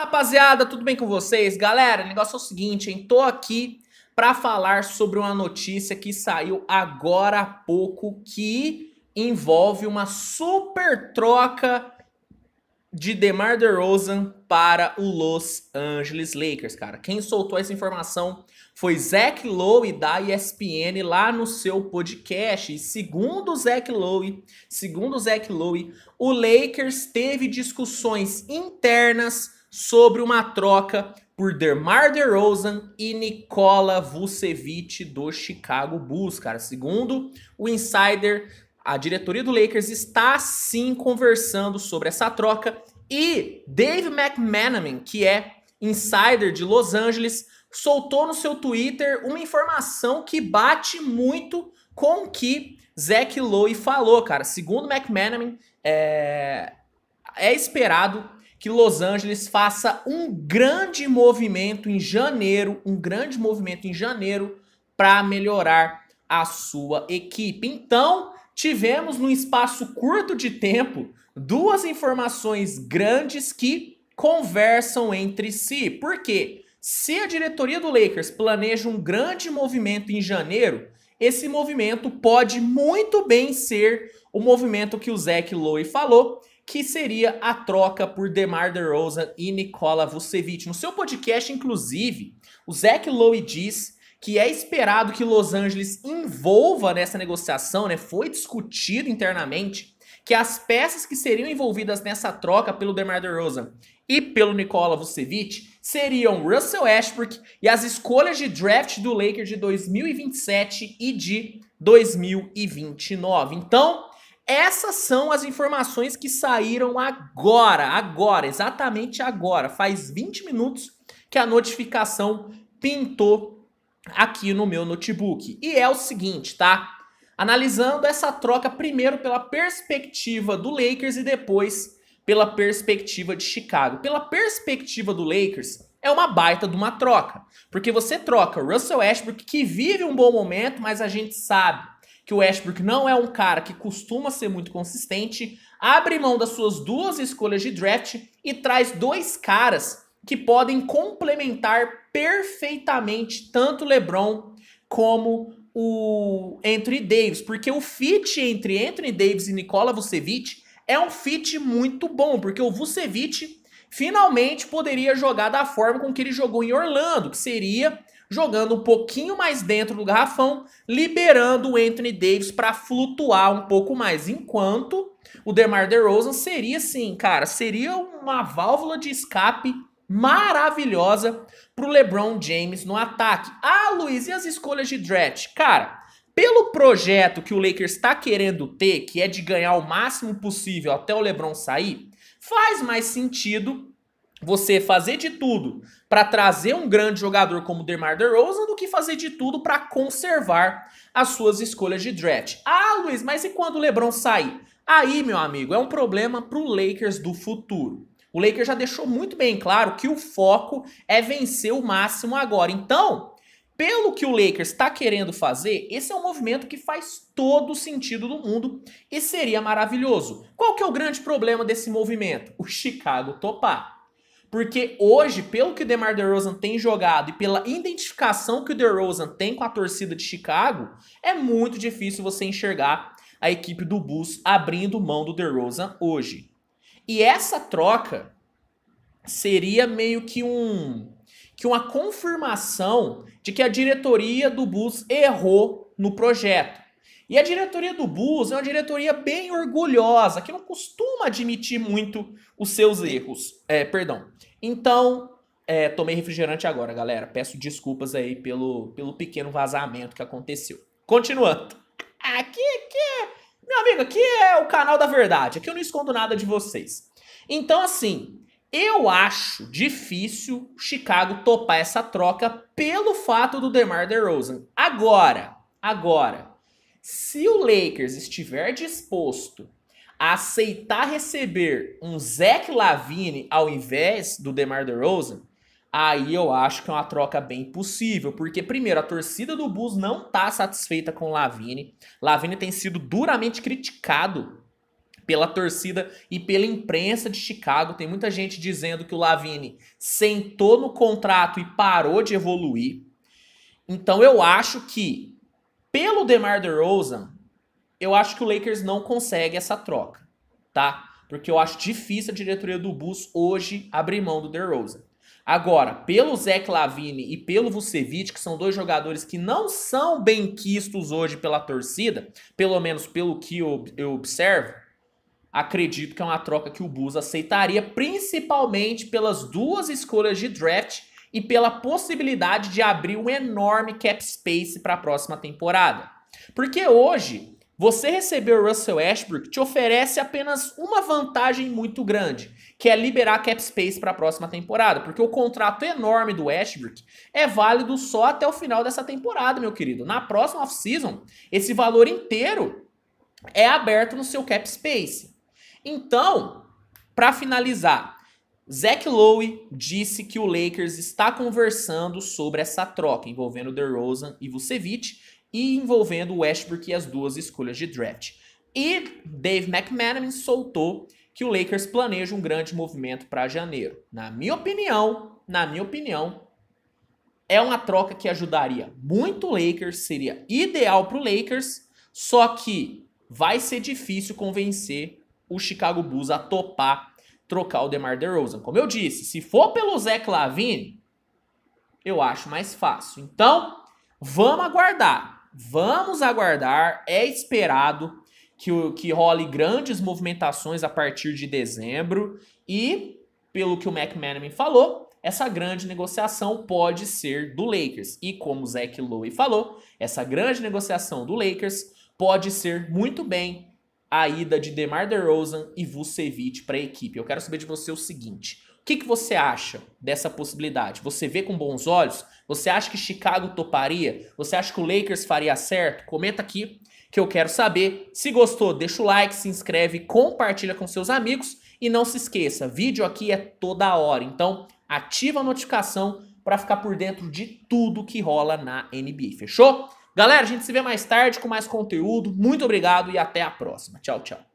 Rapaziada, tudo bem com vocês? Galera, o negócio é o seguinte, hein? Tô aqui para falar sobre uma notícia que saiu agora há pouco que envolve uma super troca de DeMar DeRozan para o Los Angeles Lakers, cara. Quem soltou essa informação foi Zach Lowe da ESPN lá no seu podcast. E segundo Zach Lowe, segundo Zach Lowe, o Lakers teve discussões internas sobre uma troca por DeMar DeRozan e Nikola Vucevic do Chicago Bulls, cara. Segundo o insider, a diretoria do Lakers está sim conversando sobre essa troca e Dave McManaman, que é insider de Los Angeles, soltou no seu Twitter uma informação que bate muito com o que Zach Lowe falou, cara. Segundo McManaman, é, é esperado que Los Angeles faça um grande movimento em janeiro, um grande movimento em janeiro para melhorar a sua equipe. Então, tivemos num espaço curto de tempo duas informações grandes que conversam entre si. Por quê? Se a diretoria do Lakers planeja um grande movimento em janeiro, esse movimento pode muito bem ser o movimento que o Zach Lowe falou, que seria a troca por DeMar DeRozan e Nikola Vucevic. No seu podcast, inclusive, o Zach Lowe diz que é esperado que Los Angeles envolva nessa negociação, né? Foi discutido internamente que as peças que seriam envolvidas nessa troca pelo DeMar DeRozan e pelo Nikola Vucevic seriam Russell Westbrook e as escolhas de draft do Lakers de 2027 e de 2029. Então, essas são as informações que saíram agora, agora, exatamente agora. Faz 20 minutos que a notificação pintou aqui no meu notebook. E é o seguinte, tá? Analisando essa troca primeiro pela perspectiva do Lakers e depois pela perspectiva de Chicago. Pela perspectiva do Lakers, é uma baita de uma troca. Porque você troca Russell Westbrook, que vive um bom momento, mas a gente sabe que o Westbrook não é um cara que costuma ser muito consistente, abre mão das suas duas escolhas de draft e traz dois caras que podem complementar perfeitamente tanto LeBron como o Anthony Davis, porque o fit entre Anthony Davis e Nikola Vucevic é um fit muito bom, porque o Vucevic finalmente poderia jogar da forma com que ele jogou em Orlando, que seria jogando um pouquinho mais dentro do garrafão, liberando o Anthony Davis para flutuar um pouco mais, enquanto o DeMar DeRozan seria sim, cara, seria uma válvula de escape maravilhosa para o LeBron James no ataque. Ah, Luiz, e as escolhas de draft? Cara, pelo projeto que o Lakers está querendo ter, que é de ganhar o máximo possível até o LeBron sair, Faz mais sentido você fazer de tudo para trazer um grande jogador como dermar DeRozan do que fazer de tudo para conservar as suas escolhas de draft. Ah, Luiz, mas e quando o LeBron sair? Aí, meu amigo, é um problema para o Lakers do futuro. O Lakers já deixou muito bem claro que o foco é vencer o máximo agora. Então, pelo que o Lakers está querendo fazer, esse é um movimento que faz todo o sentido do mundo e seria maravilhoso. Qual que é o grande problema desse movimento? O Chicago topar. Porque hoje, pelo que o DeMar DeRozan tem jogado e pela identificação que o DeRozan tem com a torcida de Chicago, é muito difícil você enxergar a equipe do Bulls abrindo mão do DeRozan hoje. E essa troca seria meio que um que uma confirmação de que a diretoria do BUS errou no projeto. E a diretoria do BUS é uma diretoria bem orgulhosa, que não costuma admitir muito os seus erros. É, perdão. Então, é, tomei refrigerante agora, galera. Peço desculpas aí pelo, pelo pequeno vazamento que aconteceu. Continuando. Aqui, aqui Meu amigo, aqui é o canal da verdade. Aqui eu não escondo nada de vocês. Então, assim, eu acho difícil Chicago topar essa troca pelo fato do DeMar DeRozan. Agora, agora, se o Lakers estiver disposto a aceitar receber um Zach Lavine ao invés do DeMar DeRozan, aí eu acho que é uma troca bem possível, porque primeiro a torcida do Bulls não está satisfeita com Lavine. Lavine tem sido duramente criticado pela torcida e pela imprensa de Chicago. Tem muita gente dizendo que o Lavine sentou no contrato e parou de evoluir. Então eu acho que, pelo DeMar DeRozan, eu acho que o Lakers não consegue essa troca, tá? Porque eu acho difícil a diretoria do bus hoje abrir mão do DeRozan. Agora, pelo Zach Lavine e pelo Vucevic, que são dois jogadores que não são bem quistos hoje pela torcida, pelo menos pelo que eu observo, acredito que é uma troca que o Bulls aceitaria, principalmente pelas duas escolhas de draft e pela possibilidade de abrir um enorme cap space para a próxima temporada. Porque hoje, você receber o Russell Westbrook te oferece apenas uma vantagem muito grande, que é liberar cap space para a próxima temporada, porque o contrato enorme do Westbrook é válido só até o final dessa temporada, meu querido. Na próxima offseason, esse valor inteiro é aberto no seu cap space. Então, para finalizar, Zach Lowe disse que o Lakers está conversando sobre essa troca envolvendo DeRozan e Vucevic e envolvendo Westbrook e as duas escolhas de draft. E Dave McManaman soltou que o Lakers planeja um grande movimento para janeiro. Na minha opinião, na minha opinião, é uma troca que ajudaria muito o Lakers, seria ideal para o Lakers, só que vai ser difícil convencer o Chicago Bulls a topar trocar o DeMar DeRozan. Como eu disse, se for pelo Zé Lavine, eu acho mais fácil. Então, vamos aguardar. Vamos aguardar. É esperado que, que role grandes movimentações a partir de dezembro. E, pelo que o McManaman falou, essa grande negociação pode ser do Lakers. E como o Zach Lowe falou, essa grande negociação do Lakers pode ser muito bem a ida de DeMar DeRozan e Vucevic para a equipe. Eu quero saber de você o seguinte: o que, que você acha dessa possibilidade? Você vê com bons olhos? Você acha que Chicago toparia? Você acha que o Lakers faria certo? Comenta aqui que eu quero saber. Se gostou, deixa o like, se inscreve, compartilha com seus amigos e não se esqueça, vídeo aqui é toda hora. Então, ativa a notificação para ficar por dentro de tudo que rola na NBA. Fechou? Galera, a gente se vê mais tarde com mais conteúdo. Muito obrigado e até a próxima. Tchau, tchau.